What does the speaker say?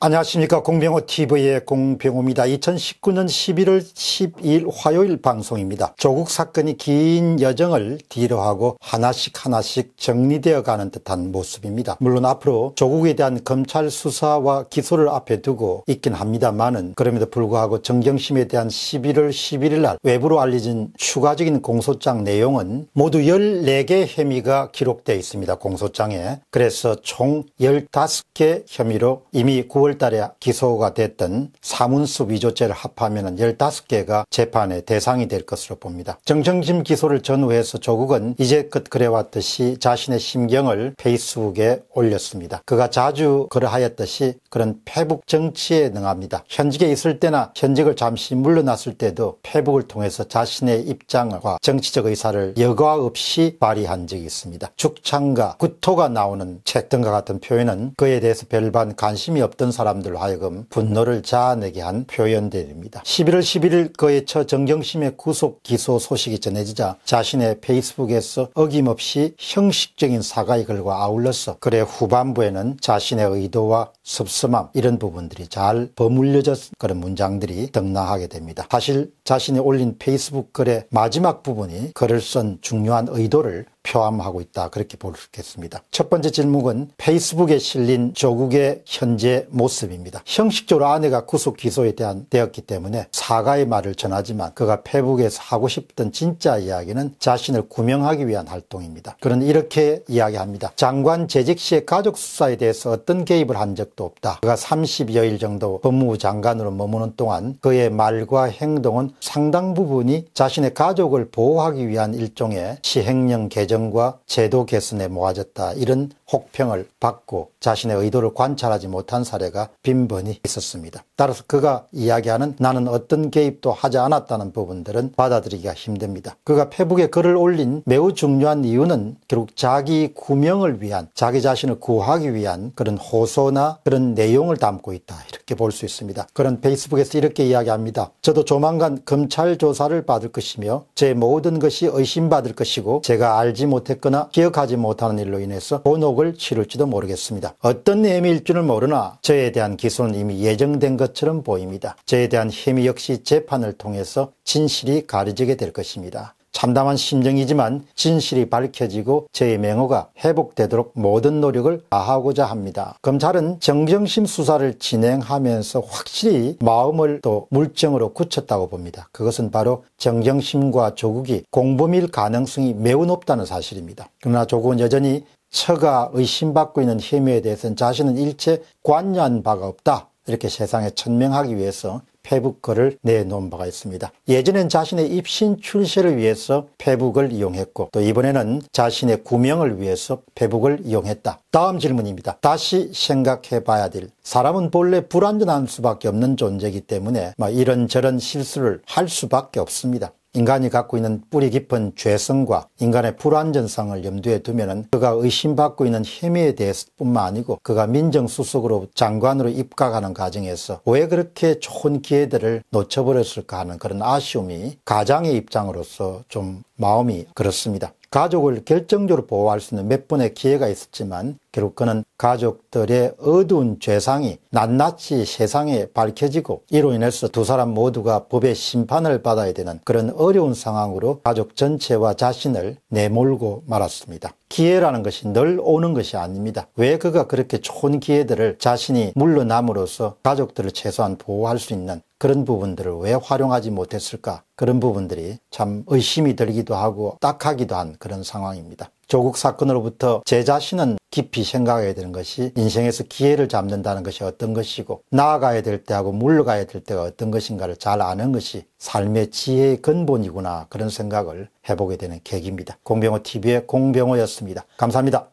안녕하십니까 공병호 TV의 공병호입니다. 2019년 11월 12일 화요일 방송입니다. 조국 사건이 긴 여정을 뒤로하고 하나씩 하나씩 정리되어 가는 듯한 모습입니다. 물론 앞으로 조국에 대한 검찰 수사와 기소를 앞에 두고 있긴 합니다만은 그럼에도 불구하고 정경심에 대한 11월 11일 날 외부로 알려진 추가적인 공소장 내용은 모두 14개 혐의가 기록되어 있습니다. 공소장에. 그래서 총 15개 혐의로 이미 9월 5월 달에 기소가 됐던 사문수 위조죄를 합하면 15개가 재판의 대상이 될 것으로 봅니다. 정정심 기소를 전후해서 조국은 이제껏 그래왔듯이 자신의 심경을 페이스북에 올렸습니다. 그가 자주 그러하였듯이 그런 패북 정치에 능합니다. 현직에 있을 때나 현직을 잠시 물러났을 때도 패북을 통해서 자신의 입장과 정치적 의사를 여과 없이 발휘한 적이 있습니다. 죽창과 구토가 나오는 책 등과 같은 표현은 그에 대해서 별반 관심이 없던 사람들 하여금 분노를 자아내게 한 표현들입니다. 11월 11일 그의 처 정경심의 구속 기소 소식이 전해지자 자신의 페이스북에서 어김없이 형식적인 사과의 글과 아울러서 글의 후반부에는 자신의 의도와 섭섭함 이런 부분들이 잘 버물려졌 그런 문장들이 등나하게 됩니다. 사실 자신이 올린 페이스북 글의 마지막 부분이 글을 쓴 중요한 의도를 표함하고 있다 그렇게 볼 수 있겠습니다. 첫 번째 질문은 페이스북에 실린 조국의 현재 모습입니다. 형식적으로 아내가 구속 기소에 대한 되었기 때문에 사과의 말을 전하지만 그가 페북에서 하고 싶던 진짜 이야기는 자신을 구명하기 위한 활동입니다. 그런 이렇게 이야기합니다. 장관 재직 시의 가족 수사에 대해서 어떤 개입을 한 적도 없다. 그가 30여일 정도 법무부 장관으로 머무는 동안 그의 말과 행동은 상당 부분이 자신의 가족을 보호하기 위한 일종의 시행령 개정 재정과 제도 개선에 모아졌다 이런 혹평을 받고 자신의 의도를 관찰하지 못한 사례가 빈번히 있었습니다. 따라서 그가 이야기하는 나는 어떤 개입도 하지 않았다는 부분들은 받아들이기가 힘듭니다. 그가 페북에 글을 올린 매우 중요한 이유는 결국 자기 구명을 위한 자기 자신을 구하기 위한 그런 호소나 그런 내용을 담고 있다 이렇게 볼 수 있습니다. 그런 페이스북에서 이렇게 이야기합니다. 저도 조만간 검찰 조사를 받을 것이며 제 모든 것이 의심받을 것이고 제가 알지 알지 못했거나 기억하지 못하는 일로 인해서 본혹을 치를지도 모르겠습니다. 어떤 내용일 줄을 모르나 저에 대한 기소는 이미 예정된 것처럼 보입니다. 저에 대한 혐의 역시 재판을 통해서 진실이 가려지게 될 것입니다. 참담한 심정이지만 진실이 밝혀지고 저의 맹호가 회복되도록 모든 노력을 다하고자 합니다. 검찰은 정정심 수사를 진행하면서 확실히 마음을 또 물증으로 굳혔다고 봅니다. 그것은 바로 정정심과 조국이 공범일 가능성이 매우 높다는 사실입니다. 그러나 조국은 여전히 처가 의심받고 있는 혐의에 대해서는 자신은 일체 관여한 바가 없다. 이렇게 세상에 천명하기 위해서 페북글을 내놓은 바가 있습니다. 예전엔 자신의 입신 출세를 위해서 페북을 이용했고 또 이번에는 자신의 구명을 위해서 페북을 이용했다. 다음 질문입니다. 다시 생각해 봐야 될 사람은 본래 불완전한 수밖에 없는 존재이기 때문에 이런저런 실수를 할 수밖에 없습니다. 인간이 갖고 있는 뿌리 깊은 죄성과 인간의 불완전성을 염두에 두면 그가 의심받고 있는 혐의에 대해서뿐만 아니고 그가 민정수석으로 장관으로 입각하는 과정에서 왜 그렇게 좋은 기회들을 놓쳐버렸을까 하는 그런 아쉬움이 가장의 입장으로서 좀 마음이 그렇습니다. 가족을 결정적으로 보호할 수 있는 몇 번의 기회가 있었지만 결국 그는 가족들의 어두운 죄상이 낱낱이 세상에 밝혀지고 이로 인해서 두 사람 모두가 법의 심판을 받아야 되는 그런 어려운 상황으로 가족 전체와 자신을 내몰고 말았습니다. 기회라는 것이 늘 오는 것이 아닙니다. 왜 그가 그렇게 좋은 기회들을 자신이 물러남으로써 가족들을 최소한 보호할 수 있는 그런 부분들을 왜 활용하지 못했을까? 그런 부분들이 참 의심이 들기도 하고 딱하기도 한 그런 상황입니다. 조국 사건으로부터 제 자신은 깊이 생각해야 되는 것이 인생에서 기회를 잡는다는 것이 어떤 것이고 나아가야 될 때하고 물러가야 될 때가 어떤 것인가를 잘 아는 것이 삶의 지혜의 근본이구나 그런 생각을 해보게 되는 계기입니다. 공병호 TV의 공병호였습니다. 감사합니다.